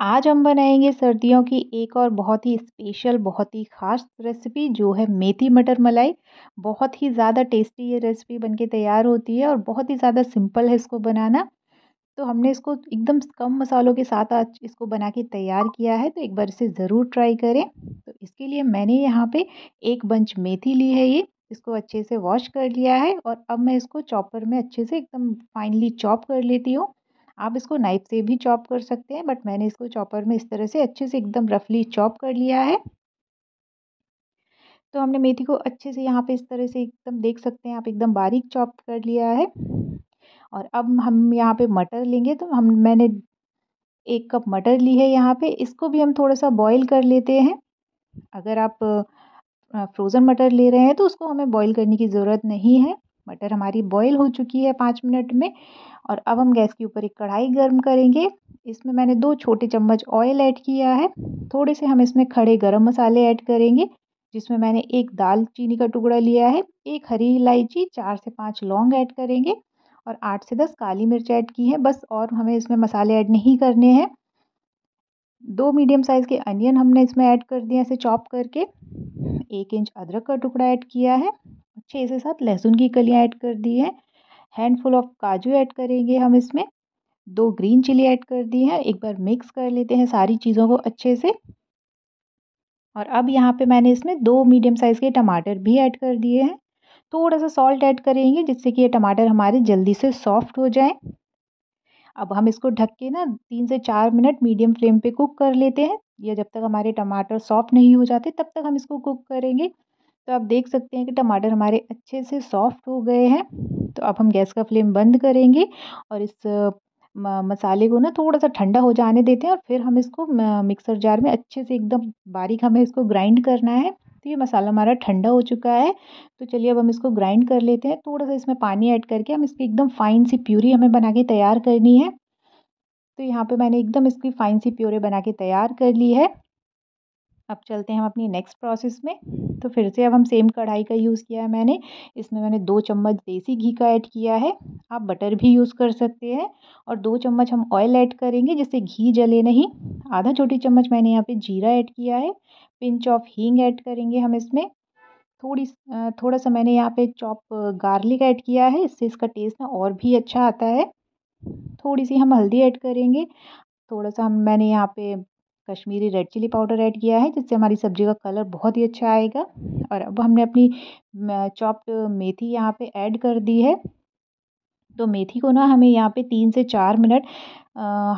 आज हम बनाएंगे सर्दियों की एक और बहुत ही स्पेशल बहुत ही ख़ास रेसिपी जो है मेथी मटर मलाई बहुत ही ज़्यादा टेस्टी ये रेसिपी बनके तैयार होती है और बहुत ही ज़्यादा सिंपल है इसको बनाना तो हमने इसको एकदम कम मसालों के साथ आज इसको बना के तैयार किया है तो एक बार इसे ज़रूर ट्राई करें तो इसके लिए मैंने यहाँ पर एक बंच मेथी ली है ये इसको अच्छे से वॉश कर लिया है और अब मैं इसको चॉपर में अच्छे से एकदम फाइनली चॉप कर लेती हूँ आप इसको नाइफ से भी चॉप कर सकते हैं बट मैंने इसको चॉपर में इस तरह से अच्छे से एकदम रफली चॉप कर लिया है तो हमने मेथी को अच्छे से यहाँ पे इस तरह से एकदम देख सकते हैं आप एकदम बारीक चॉप कर लिया है और अब हम यहाँ पे मटर लेंगे तो हम मैंने एक कप मटर ली है यहाँ पे इसको भी हम थोड़ा सा बॉईल कर लेते हैं अगर आप फ्रोज़न मटर ले रहे हैं तो उसको हमें बॉईल करने की ज़रूरत नहीं है मटर हमारी बॉईल हो चुकी है पाँच मिनट में और अब हम गैस के ऊपर एक कढ़ाई गर्म करेंगे इसमें मैंने दो छोटे चम्मच ऑयल ऐड किया है थोड़े से हम इसमें खड़े गर्म मसाले ऐड करेंगे जिसमें मैंने एक दालचीनी का टुकड़ा लिया है एक हरी इलायची चार से पाँच लौंग ऐड करेंगे और आठ से दस काली मिर्च ऐड की है बस और हमें इसमें मसाले ऐड नहीं करने हैं दो मीडियम साइज़ के अनियन हमने इसमें ऐड कर दिए ऐसे चॉप करके एक इंच अदरक का टुकड़ा ऐड किया है अच्छे इसके साथ लहसुन की कलियाँ ऐड कर दी हैंड हैंडफुल ऑफ काजू ऐड करेंगे हम इसमें दो ग्रीन चिली ऐड कर दी है एक बार मिक्स कर लेते हैं सारी चीज़ों को अच्छे से और अब यहाँ पे मैंने इसमें दो मीडियम साइज़ के टमाटर भी ऐड कर दिए हैं थोड़ा सा सॉल्ट ऐड करेंगे जिससे कि ये टमाटर हमारे जल्दी से सॉफ्ट हो जाए अब हम इसको ढक के ना तीन से चार मिनट मीडियम फ्लेम पे कुक कर लेते हैं या जब तक हमारे टमाटर सॉफ्ट नहीं हो जाते तब तक हम इसको कुक करेंगे तो आप देख सकते हैं कि टमाटर हमारे अच्छे से सॉफ्ट हो गए हैं तो अब हम गैस का फ्लेम बंद करेंगे और इस मसाले को ना थोड़ा सा ठंडा हो जाने देते हैं और फिर हम इसको मिक्सर जार में अच्छे से एकदम बारीक हमें इसको ग्राइंड करना है तो ये मसाला हमारा ठंडा हो चुका है तो चलिए अब हम इसको ग्राइंड कर लेते हैं थोड़ा सा इसमें पानी ऐड करके हम इसकी एकदम फाइन सी प्यूरी हमें बना के तैयार करनी है तो यहाँ पे मैंने एकदम इसकी फ़ाइन सी प्यूरी बना के तैयार कर ली है अब चलते हैं हम अपनी नेक्स्ट प्रोसेस में तो फिर से अब हम सेम कढ़ाई का यूज़ किया है मैंने इसमें मैंने दो चम्मच देसी घी का ऐड किया है आप बटर भी यूज़ कर सकते हैं और दो चम्मच हम ऑयल ऐड करेंगे जिससे घी जले नहीं आधा छोटी चम्मच मैंने यहाँ पे जीरा ऐड किया है पिंच ऑफ हींग ऐड करेंगे हम इसमें थोड़ी थोड़ा सा मैंने यहाँ पर चॉप गार्लिक ऐड किया है इससे इसका टेस्ट ना और भी अच्छा आता है थोड़ी सी हम हल्दी ऐड करेंगे थोड़ा सा हम मैंने यहाँ पे Kashmiri red chilli powder add किया है जिससे हमारी सब्ज़ी का कलर बहुत ही अच्छा आएगा और अब हमने अपनी चॉप्ड मेथी यहाँ पे ऐड कर दी है तो मेथी को ना हमें यहाँ पे तीन से चार मिनट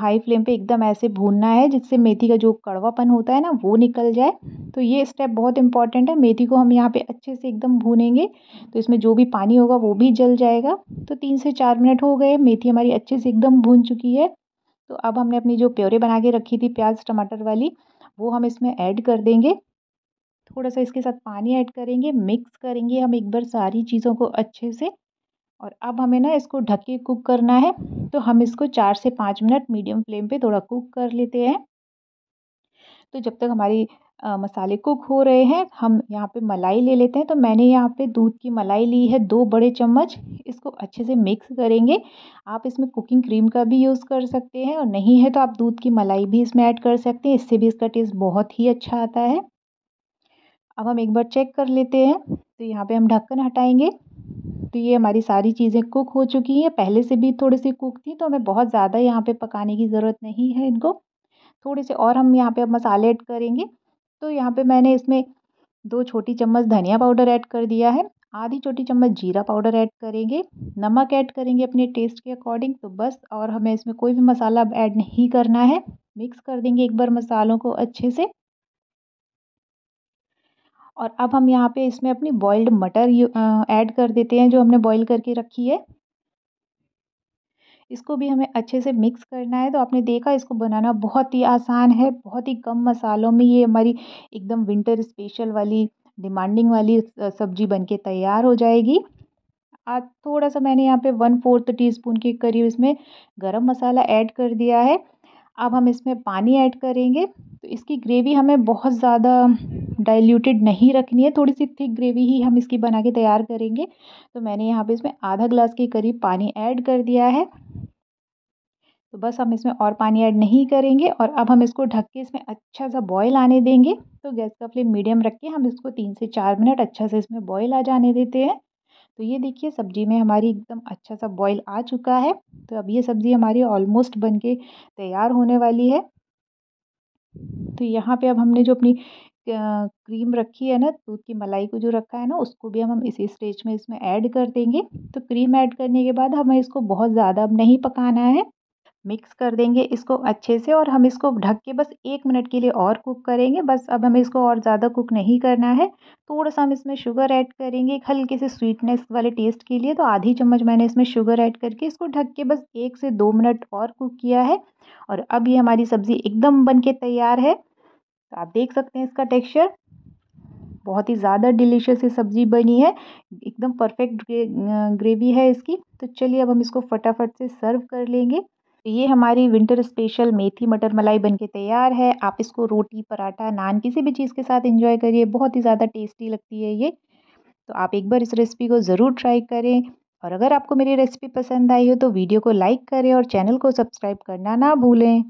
हाई फ्लेम पे एकदम ऐसे भूनना है जिससे मेथी का जो कड़वापन होता है ना वो निकल जाए तो ये स्टेप बहुत इंपॉर्टेंट है मेथी को हम यहाँ पे अच्छे से एकदम भूनेंगे तो इसमें जो भी पानी होगा वो भी जल जाएगा तो तीन से चार मिनट हो गए मेथी हमारी अच्छे से एकदम भून चुकी है तो अब हमने अपनी जो प्योरे बना के रखी थी प्याज टमाटर वाली वो हम इसमें ऐड कर देंगे थोड़ा सा इसके साथ पानी ऐड करेंगे मिक्स करेंगे हम एक बार सारी चीज़ों को अच्छे से और अब हमें ना इसको ढक के कुक करना है तो हम इसको चार से पाँच मिनट मीडियम फ्लेम पे थोड़ा कुक कर लेते हैं तो जब तक हमारी मसाले को घो रहे हैं हम यहाँ पे मलाई ले लेते हैं तो मैंने यहाँ पे दूध की मलाई ली है दो बड़े चम्मच इसको अच्छे से मिक्स करेंगे आप इसमें कुकिंग क्रीम का भी यूज़ कर सकते हैं और नहीं है तो आप दूध की मलाई भी इसमें ऐड कर सकते हैं इससे भी इसका टेस्ट बहुत ही अच्छा आता है अब हम एक बार चेक कर लेते हैं तो यहाँ पर हम ढक्कन हटाएँगे तो ये हमारी सारी चीज़ें कुक हो चुकी हैं पहले से भी थोड़ी सी कुक थी तो हमें बहुत ज़्यादा यहाँ पर पकाने की ज़रूरत नहीं है इनको थोड़े से और हम यहाँ पे अब मसाले ऐड करेंगे तो यहाँ पे मैंने इसमें दो छोटी चम्मच धनिया पाउडर ऐड कर दिया है आधी छोटी चम्मच जीरा पाउडर ऐड करेंगे नमक ऐड करेंगे अपने टेस्ट के अकॉर्डिंग तो बस और हमें इसमें कोई भी मसाला अब ऐड नहीं करना है मिक्स कर देंगे एक बार मसालों को अच्छे से और अब हम यहाँ पे इसमें अपनी बॉइल्ड मटर ऐड कर देते हैं जो हमने बॉईल करके रखी है इसको भी हमें अच्छे से मिक्स करना है तो आपने देखा इसको बनाना बहुत ही आसान है बहुत ही कम मसालों में ये हमारी एकदम विंटर स्पेशल वाली डिमांडिंग वाली सब्जी बनके तैयार हो जाएगी आज थोड़ा सा मैंने यहाँ पे वन फोर्थ टी स्पून के करीब इसमें गरम मसाला ऐड कर दिया है अब हम इसमें पानी ऐड करेंगे तो इसकी ग्रेवी हमें बहुत ज़्यादा डाइल्यूटेड नहीं रखनी है थोड़ी सी थिक ग्रेवी ही हम इसकी बना के तैयार करेंगे तो मैंने यहाँ पे इसमें आधा ग्लास के करीब पानी ऐड कर दिया है तो बस हम इसमें और पानी ऐड नहीं करेंगे और अब हम इसको ढक के इसमें अच्छा सा बॉयल आने देंगे तो गैस का फ्लेम मीडियम रख के हम इसको तीन से चार मिनट अच्छा से इसमें बॉयल आ जाने देते हैं तो ये देखिए सब्जी में हमारी एकदम अच्छा सा बॉयल आ चुका है तो अब ये सब्ज़ी हमारी ऑलमोस्ट बन के तैयार होने वाली है तो यहाँ पे अब हमने जो अपनी क्रीम रखी है ना दूध की मलाई को जो रखा है ना उसको भी हम हम इसी स्टेज में इसमें ऐड कर देंगे तो क्रीम ऐड करने के बाद हमें इसको बहुत ज़्यादा अब नहीं पकाना है मिक्स कर देंगे इसको अच्छे से और हम इसको ढक के बस एक मिनट के लिए और कुक करेंगे बस अब हमें इसको और ज़्यादा कुक नहीं करना है थोड़ा सा हम इसमें शुगर ऐड करेंगे एक हल्के से स्वीटनेस वाले टेस्ट के लिए तो आधी चम्मच मैंने इसमें शुगर ऐड करके इसको ढक के बस एक से दो मिनट और कुक किया है और अब ये हमारी सब्ज़ी एकदम बन के तैयार है तो आप देख सकते हैं इसका टेक्स्चर बहुत ही ज़्यादा डिलीशियस ये सब्ज़ी बनी है एकदम परफेक्ट ग्रेवी है इसकी तो चलिए अब हम इसको फटाफट से सर्व कर लेंगे तो ये हमारी विंटर स्पेशल मेथी मटर मलाई बनके तैयार है आप इसको रोटी पराठा नान किसी भी चीज़ के साथ इंजॉय करिए बहुत ही ज़्यादा टेस्टी लगती है ये तो आप एक बार इस रेसिपी को ज़रूर ट्राई करें और अगर आपको मेरी रेसिपी पसंद आई हो तो वीडियो को लाइक करें और चैनल को सब्सक्राइब करना ना भूलें